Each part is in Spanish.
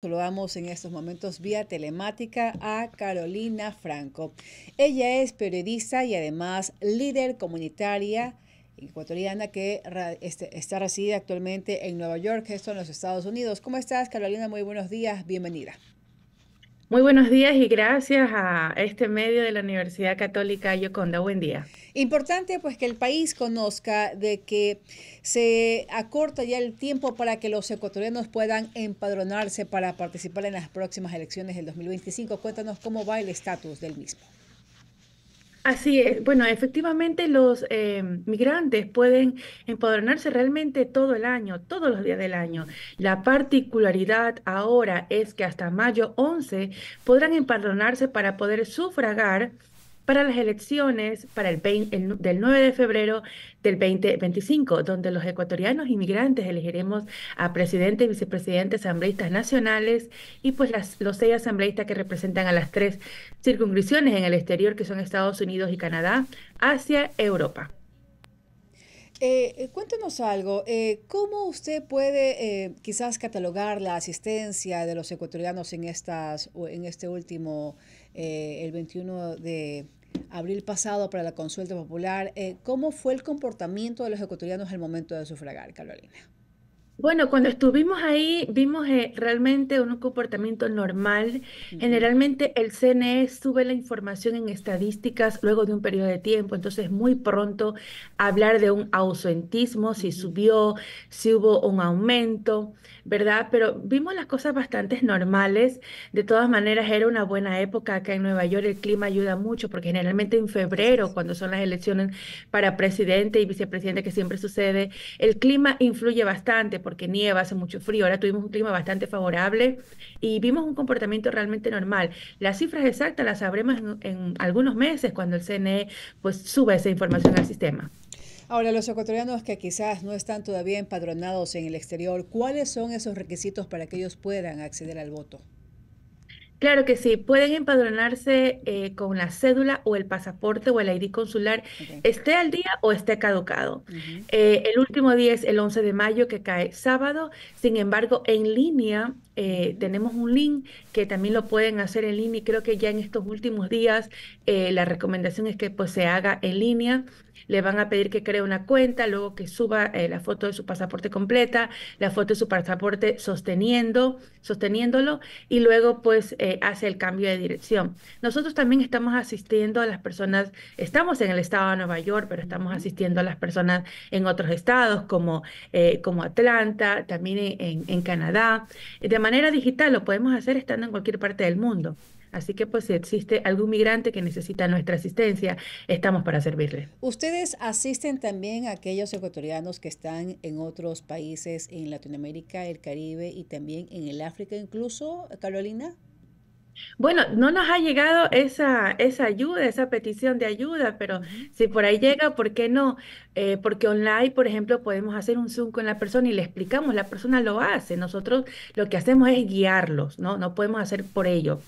Saludamos en estos momentos vía telemática a Carolina Franco. Ella es periodista y además líder comunitaria ecuatoriana que este, está residida actualmente en Nueva York, esto en los Estados Unidos. ¿Cómo estás, Carolina? Muy buenos días, bienvenida. Muy buenos días y gracias a este medio de la Universidad Católica Yoconda. Buen día. Importante pues que el país conozca de que se acorta ya el tiempo para que los ecuatorianos puedan empadronarse para participar en las próximas elecciones del 2025. Cuéntanos cómo va el estatus del mismo. Así es. Bueno, efectivamente los eh, migrantes pueden empadronarse realmente todo el año, todos los días del año. La particularidad ahora es que hasta mayo 11 podrán empadronarse para poder sufragar para las elecciones para el, del 9 de febrero del 2025, donde los ecuatorianos inmigrantes elegiremos a presidentes, vicepresidentes, asambleístas nacionales y pues las, los seis asambleístas que representan a las tres circunscripciones en el exterior, que son Estados Unidos y Canadá, hacia Europa. Eh, eh, cuéntanos algo, eh, ¿cómo usted puede quizás catalogar la asistencia de los ecuatorianos en, estas, en este último, el 21 de abril pasado para la consulta popular. Eh, ¿Cómo fue el comportamiento de los ecuatorianos al momento de sufragar, Carolina? Bueno, cuando estuvimos ahí vimos eh, realmente un comportamiento normal. Generalmente el CNE sube la información en estadísticas luego de un periodo de tiempo, entonces muy pronto hablar de un ausentismo, si subió, si hubo un aumento, ¿verdad? Pero vimos las cosas bastante normales. De todas maneras, era una buena época acá en Nueva York, el clima ayuda mucho porque generalmente en febrero, cuando son las elecciones para presidente y vicepresidente, que siempre sucede, el clima influye bastante porque nieva, hace mucho frío, ahora tuvimos un clima bastante favorable y vimos un comportamiento realmente normal. Las cifras exactas las sabremos en, algunos meses cuando el CNE pues, suba esa información al sistema. Ahora, los ecuatorianos que quizás no están todavía empadronados en el exterior, ¿cuáles son esos requisitos para que ellos puedan acceder al voto? Claro que sí, pueden empadronarse eh, con la cédula o el pasaporte o el ID consular, esté al día o esté caducado. Eh, el último día es el 11 de mayo que cae sábado, sin embargo, en línea eh, tenemos un link que también lo pueden hacer en línea y creo que ya en estos últimos días la recomendación es que pues se haga en línea le van a pedir que cree una cuenta, luego que suba eh, la foto de su pasaporte completa, la foto de su pasaporte sosteniendo, sosteniéndolo y luego pues eh, hace el cambio de dirección. Nosotros también estamos asistiendo a las personas, estamos en el estado de Nueva York, pero estamos asistiendo a las personas en otros estados como, eh, como Atlanta, también en Canadá. De manera digital lo podemos hacer estando en cualquier parte del mundo. Así que pues si existe algún migrante que necesita nuestra asistencia, estamos para servirle. Ustedes asisten también a aquellos ecuatorianos que están en otros países, en Latinoamérica, el Caribe y también en el África incluso, Carolina. Bueno, no nos ha llegado esa, esa ayuda, esa petición de ayuda, pero si por ahí llega, ¿por qué no? Eh, porque online, por ejemplo, podemos hacer un Zoom con la persona y le explicamos, la persona lo hace. Nosotros lo que hacemos es guiarlos, ¿no? No podemos hacer por ello.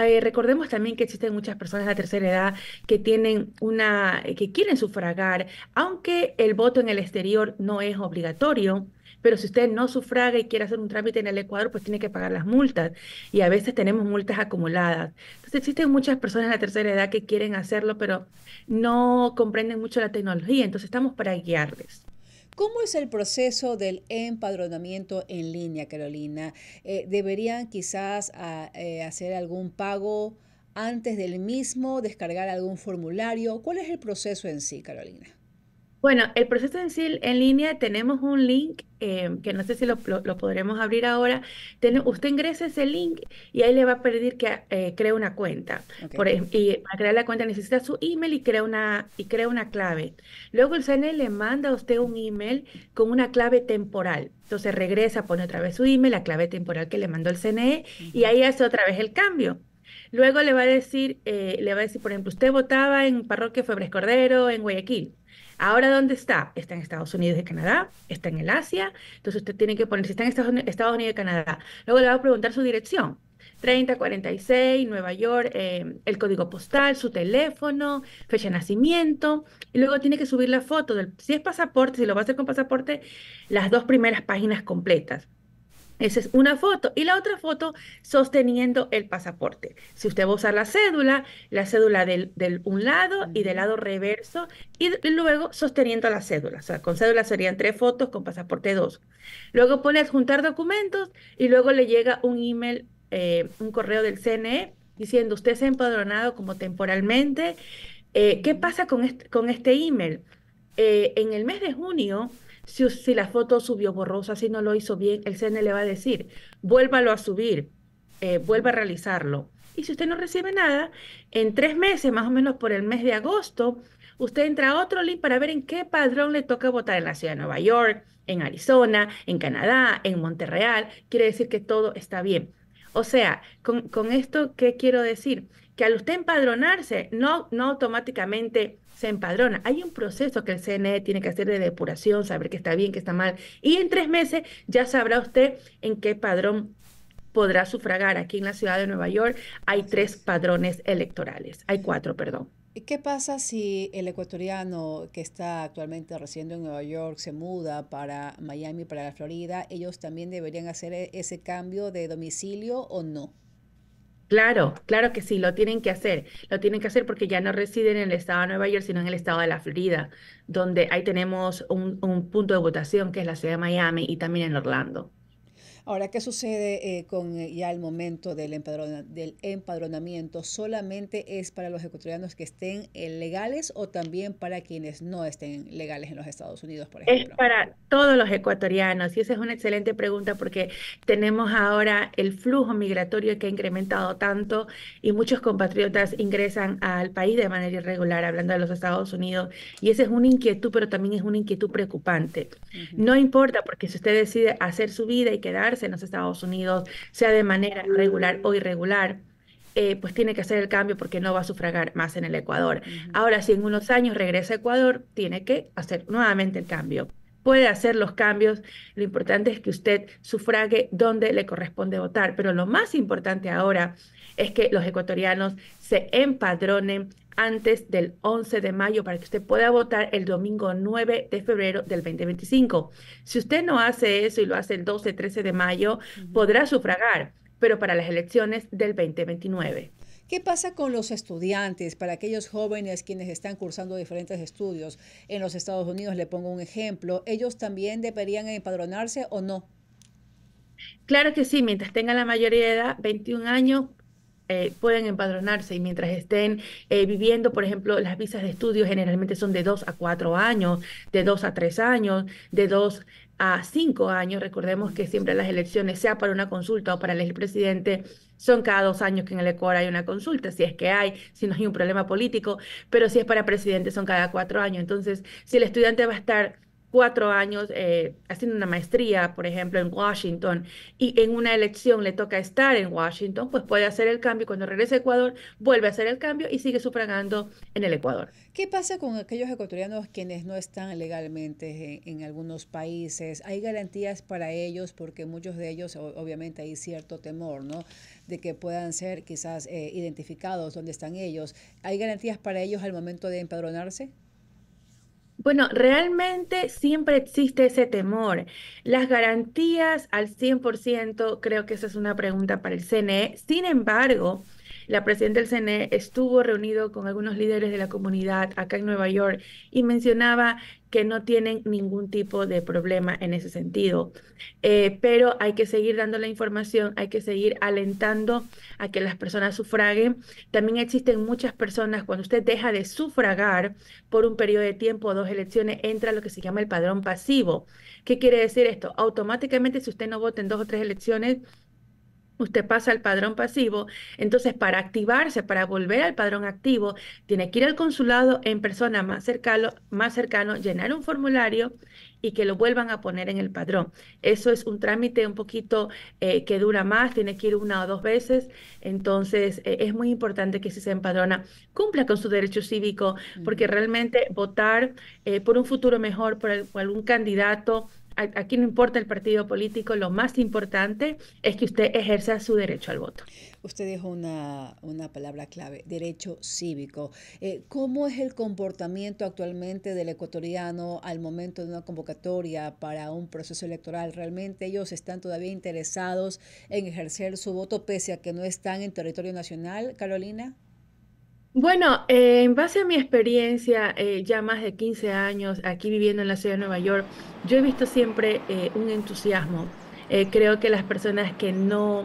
Eh, recordemos también que existen muchas personas de la tercera edad que tienen una, que quieren sufragar, aunque el voto en el exterior no es obligatorio, pero si usted no sufraga y quiere hacer un trámite en el Ecuador, pues tiene que pagar las multas. Y a veces tenemos multas acumuladas. Entonces existen muchas personas en la tercera edad que quieren hacerlo, pero no comprenden mucho la tecnología. Entonces estamos para guiarles. ¿Cómo es el proceso del empadronamiento en línea, Carolina? Eh, ¿Deberían quizás ah, eh, hacer algún pago antes del mismo, descargar algún formulario? ¿Cuál es el proceso en sí, Carolina? Bueno, el proceso en, en línea, tenemos un link eh, que no sé si lo, podremos abrir ahora. usted ingresa ese link y ahí le va a pedir que eh, cree una cuenta. y para crear la cuenta necesita su email y crea, una, y crea una clave. Luego el CNE le manda a usted un email con una clave temporal. Entonces regresa, pone otra vez su email, la clave temporal que le mandó el CNE y ahí hace otra vez el cambio. Luego le va a decir, eh, le va a decir, por ejemplo, usted votaba en Parroquia Febres Cordero, en Guayaquil. Ahora, ¿dónde está? Está en Estados Unidos y Canadá, está en el Asia. Entonces, usted tiene que poner, si está en Estados Unidos, y Canadá, luego le va a preguntar su dirección. 3046, Nueva York, em, el código postal, su teléfono, fecha de nacimiento, y luego tiene que subir la foto del, si es pasaporte, si lo va a hacer con pasaporte, las dos primeras páginas completas. Esa es una foto. Y la otra foto sosteniendo el pasaporte. Si usted va a usar la cédula, la cédula del, del un lado y del lado reverso, y luego sosteniendo la cédula. O sea, con cédula serían tres fotos, con pasaporte dos. Luego pone adjuntar documentos y luego le llega un email, eh, un correo del CNE diciendo usted se ha empadronado como temporalmente. Eh, ¿Qué pasa con este, con este email? Eh, en el mes de junio si, la foto subió borrosa, si no lo hizo bien, el CNE le va a decir, vuélvalo a subir, eh, vuelva a realizarlo. Y si usted no recibe nada, en tres meses, más o menos por el mes de agosto, usted entra a otro link para ver en qué padrón le toca votar en la ciudad de Nueva York, en Arizona, en Canadá, en Monterreal. Quiere decir que todo está bien. O sea, con, esto, ¿qué quiero decir? Que al usted empadronarse, no, no automáticamente se empadrona. Hay un proceso que el CNE tiene que hacer de depuración, saber qué está bien, qué está mal. Y en tres meses ya sabrá usted en qué padrón podrá sufragar. Aquí en la ciudad de Nueva York hay tres padrones electorales. Hay cuatro, perdón. ¿Y qué pasa si el ecuatoriano que está actualmente residiendo en Nueva York se muda para Miami, para la Florida? ¿Ellos también deberían hacer e-, ese cambio de domicilio o no? Claro, claro que sí, lo tienen que hacer. Lo tienen que hacer porque ya no residen en el estado de Nueva York, sino en el estado de la Florida, donde ahí tenemos un, un punto de votación que es la ciudad de Miami y también en Orlando. Ahora, ¿qué sucede eh, con eh, ya el momento del, del empadronamiento? ¿Solamente es para los ecuatorianos que estén eh, legales o también para quienes no estén legales en los Estados Unidos, por ejemplo? Es para todos los ecuatorianos y esa es una excelente pregunta porque tenemos ahora el flujo migratorio que ha incrementado tanto y muchos compatriotas ingresan al país de manera irregular, hablando de los Estados Unidos, y esa es una inquietud, pero también es una inquietud preocupante. No importa porque si usted decide hacer su vida y quedarse, en los Estados Unidos, sea de manera regular o irregular, eh, pues tiene que hacer el cambio porque no va a sufragar más en el Ecuador. Ahora, si en unos años regresa a Ecuador, tiene que hacer nuevamente el cambio. Puede hacer los cambios, lo importante es que usted sufrague donde le corresponde votar, pero lo más importante ahora es que los ecuatorianos se empadronen antes del 11 de mayo para que usted pueda votar el domingo 9 de febrero del 2025. Si usted no hace eso y lo hace el 12, 13 de mayo, podrá sufragar, pero para las elecciones del 2029. ¿Qué pasa con los estudiantes, para aquellos jóvenes quienes están cursando diferentes estudios en los Estados Unidos? Le pongo un ejemplo. ¿Ellos también deberían empadronarse o no? Claro que sí, mientras tengan la mayoría de edad, 21 años, eh, pueden empadronarse y mientras estén eh, viviendo, por ejemplo, las visas de estudio generalmente son de dos a cuatro años, de dos a tres años, de dos a cinco años. Recordemos que siempre las elecciones, sea para una consulta o para elegir presidente, son cada dos años que en el Ecuador hay una consulta, si es que hay, si no hay un problema político, pero si es para presidente son cada cuatro años. Entonces, si el estudiante va a estar cuatro años eh, haciendo una maestría, por ejemplo, en Washington, y en una elección le toca estar en Washington, pues puede hacer el cambio. Cuando regresa a Ecuador, vuelve a hacer el cambio y sigue sufragando en el Ecuador. ¿Qué pasa con aquellos ecuatorianos quienes no están legalmente en, algunos países? ¿Hay garantías para ellos? Porque muchos de ellos, obviamente, hay cierto temor, ¿no? De que puedan ser quizás eh, identificados donde están ellos. ¿Hay garantías para ellos al momento de empadronarse? Bueno, realmente siempre existe ese temor. Las garantías al 100%, creo que esa es una pregunta para el CNE. Sin embargo, la presidenta del CNE estuvo reunido con algunos líderes de la comunidad acá en Nueva York y mencionaba que no tienen ningún tipo de problema en ese sentido. Eh, pero hay que seguir dando la información, hay que seguir alentando a que las personas sufraguen. También existen muchas personas, cuando usted deja de sufragar por un periodo de tiempo o dos elecciones, entra lo que se llama el padrón pasivo. ¿Qué quiere decir esto? Automáticamente, si usted no vota en dos o tres elecciones, usted pasa al padrón pasivo, entonces para activarse, para volver al padrón activo, tiene que ir al consulado en persona más cercano, más cercano llenar un formulario y que lo vuelvan a poner en el padrón. Eso es un trámite un poquito eh, que dura más, tiene que ir una o dos veces, entonces e, es muy importante que si se empadrona cumpla con su derecho cívico, porque realmente votar eh, por un futuro mejor, por algún candidato aquí no importa el partido político, lo más importante es que usted ejerza su derecho al voto. Usted dijo una, palabra clave, derecho cívico. Eh, ¿Cómo es el comportamiento actualmente del ecuatoriano al momento de una convocatoria para un proceso electoral? ¿Realmente ellos están todavía interesados en ejercer su voto pese a que no están en territorio nacional, Carolina? Bueno, eh, en base a mi experiencia, eh, ya más de 15 años aquí viviendo en la ciudad de Nueva York, yo he visto siempre eh, un entusiasmo. creo que las personas que no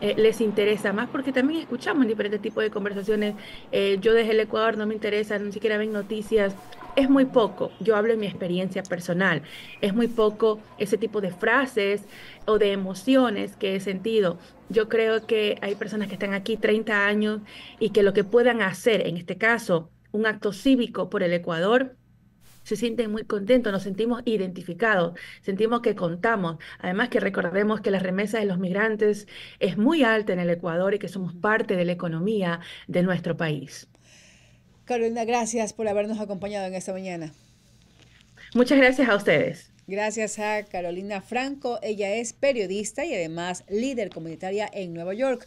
eh, les interesa más porque también escuchamos diferentes tipos de conversaciones. Eh, yo desde el Ecuador no me interesa, ni siquiera ven noticias. Es muy poco, yo hablo de mi experiencia personal, es muy poco ese tipo de frases o de emociones que he sentido. Yo creo que hay personas que están aquí 30 años y que lo que puedan hacer, en este caso, un acto cívico por el Ecuador, se sienten muy contentos, nos sentimos identificados, sentimos que contamos. Además que recordemos que la remesa de los migrantes es muy alta en el Ecuador y que somos parte de la economía de nuestro país. Carolina, gracias por habernos acompañado en esta mañana. Muchas gracias a ustedes. Gracias a Carolina Franco. Ella es periodista y además líder comunitaria en Nueva York.